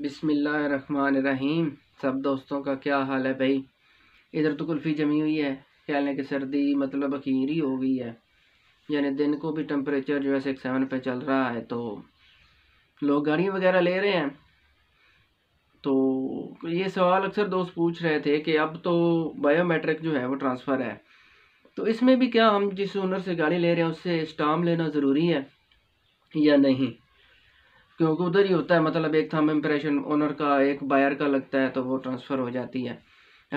बिसमीम सब दोस्तों का क्या हाल है भाई इधर तो कुल्फ़ी जमी हुई है लें कि सर्दी मतलब अखीर ही हो गई है यानी दिन को भी टम्परेचर जो है सिक्स सेवन पर चल रहा है तो लोग गाड़ियाँ वगैरह ले रहे हैं तो ये सवाल अक्सर दोस्त पूछ रहे थे कि अब तो बायोमेट्रिक जो है वो ट्रांसफ़र है तो इसमें भी क्या हम जिस ओनर से गाड़ी ले रहे हैं उससे स्टाम लेना ज़रूरी है या नहीं क्योंकि उधर ही होता है मतलब एक थम इम्प्रेशन ओनर का एक बायर का लगता है तो वो ट्रांसफ़र हो जाती है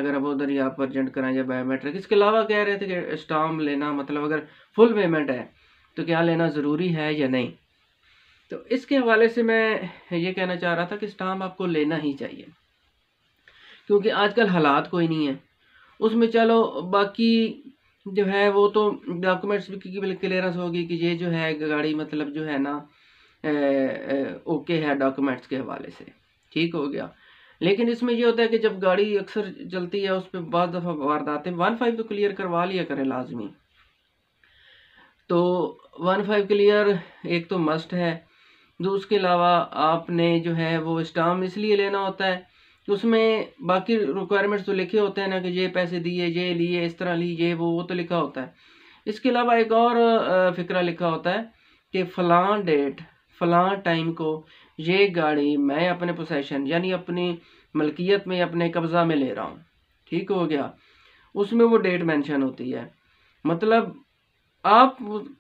अगर अब उधर ही आप अर्जेंट कराएं या बायोमेट्रिक इसके अलावा कह रहे थे कि स्टाम लेना मतलब अगर फुल पेमेंट है तो क्या लेना ज़रूरी है या नहीं तो इसके हवाले से मैं ये कहना चाह रहा था कि स्टाम आपको लेना ही चाहिए क्योंकि आजकल हालात कोई नहीं है उसमें चलो बाकी जो है वो तो डॉक्यूमेंट्स भी क्लियरेंस होगी कि ये जो है गाड़ी मतलब जो है ना ओके है डॉक्यूमेंट्स के हवाले से ठीक हो गया लेकिन इसमें यह होता है कि जब गाड़ी अक्सर चलती है उस पर बहुत दफ़ा वारदातें वन फाइव तो क्लियर करवा लिया करें लाजमी तो वन फाइव क्लियर एक तो मस्ट है जो उसके अलावा आपने जो है वो स्टाम इसलिए लेना होता है उसमें बाकी रिक्वायरमेंट्स तो लिखे होते हैं ना कि ये पैसे दिए ये लिए इस तरह ली ये वो वो तो लिखा होता है इसके अलावा एक और फिक्रा लिखा होता है कि फलां डेट फ़लाँ टाइम को ये गाड़ी मैं अपने पोसेशन यानी अपनी मलकियत में अपने कब्ज़ा में ले रहा हूँ ठीक हो गया उसमें वो डेट मेंशन होती है मतलब आप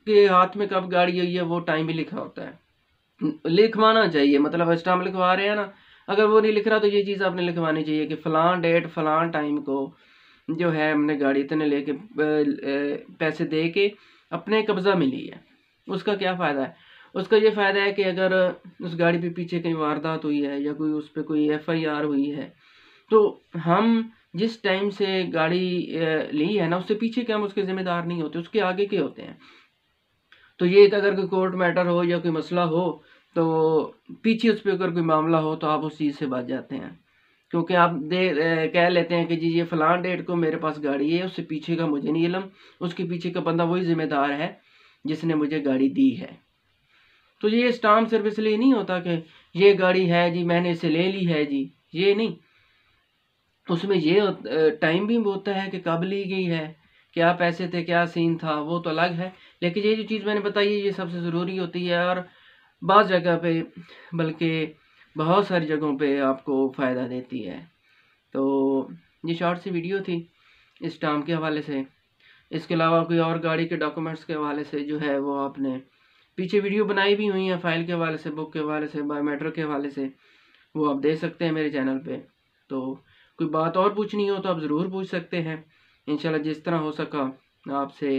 के हाथ में कब गाड़ी हुई है वो टाइम भी लिखा होता है लिखवाना चाहिए मतलब फर्स्ट लिखवा रहे हैं ना अगर वो नहीं लिख रहा तो ये चीज़ आपने लिखवानी चाहिए कि फ़लाँ डेट फ़लाँ टाइम को जो है हमने गाड़ी इतने लेके पैसे दे के अपने कब्ज़ा मिली है उसका क्या फ़ायदा है उसका ये फ़ायदा है कि अगर उस गाड़ी पे पीछे कहीं वारदात हुई है या कोई उस पर कोई एफआईआर हुई है तो हम जिस टाइम से गाड़ी ली है ना उससे पीछे के हम उसके ज़िम्मेदार नहीं होते उसके आगे के होते हैं तो ये एक अगर कोई कोर्ट मैटर हो या कोई मसला हो तो पीछे उस पर अगर कोई मामला हो तो आप उस चीज़ से बच जाते हैं क्योंकि आप दे ए, कह लेते हैं कि जी ये फ़लाँ डेट को मेरे पास गाड़ी है उससे पीछे का मुझे नहीं इलम उसके पीछे का बंदा वही ज़िम्मेदार है जिसने मुझे गाड़ी दी है तो ये स्टाम्प सिर्फ इसलिए नहीं होता कि ये गाड़ी है जी मैंने इसे ले ली है जी ये नहीं उसमें ये टाइम भी होता है कि कब ली गई है क्या पैसे थे क्या सीन था वो तो अलग है लेकिन ये जो चीज़ मैंने बताई है ये सबसे ज़रूरी होती है और बहुत जगह पे बल्कि बहुत सारी जगहों पे आपको फ़ायदा देती है तो ये शॉर्ट सी वीडियो थी इस टाम के हवाले से इसके अलावा कोई और गाड़ी के डॉक्यूमेंट्स के हवाले से जो है वो आपने पीछे वीडियो बनाई भी हुई हैं फाइल के हवाले से बुक के हवाले से बायोमेट्रिक के हवाले से वो आप देख सकते हैं मेरे चैनल पे तो कोई बात और पूछनी हो तो आप ज़रूर पूछ सकते हैं इन जिस तरह हो सका आपसे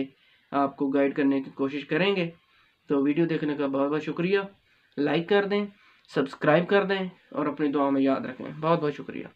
आपको गाइड करने की कोशिश करेंगे तो वीडियो देखने का बहुत बहुत शुक्रिया लाइक कर दें सब्सक्राइब कर दें और अपनी दुआ में याद रखें बहुत बहुत शुक्रिया